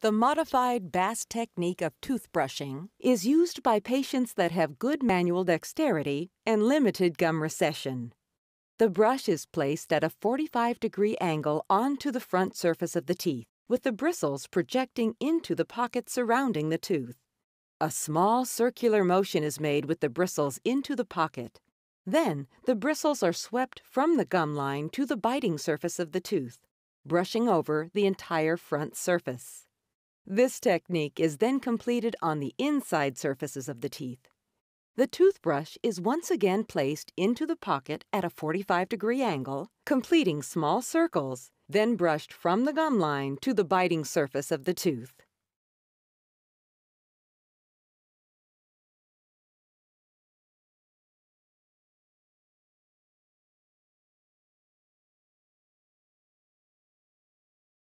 The modified Bass technique of toothbrushing is used by patients that have good manual dexterity and limited gum recession. The brush is placed at a 45 degree angle onto the front surface of the teeth, with the bristles projecting into the pocket surrounding the tooth. A small circular motion is made with the bristles into the pocket. Then, the bristles are swept from the gum line to the biting surface of the tooth, brushing over the entire front surface. This technique is then completed on the inside surfaces of the teeth. The toothbrush is once again placed into the pocket at a 45 degree angle, completing small circles, then brushed from the gum line to the biting surface of the tooth.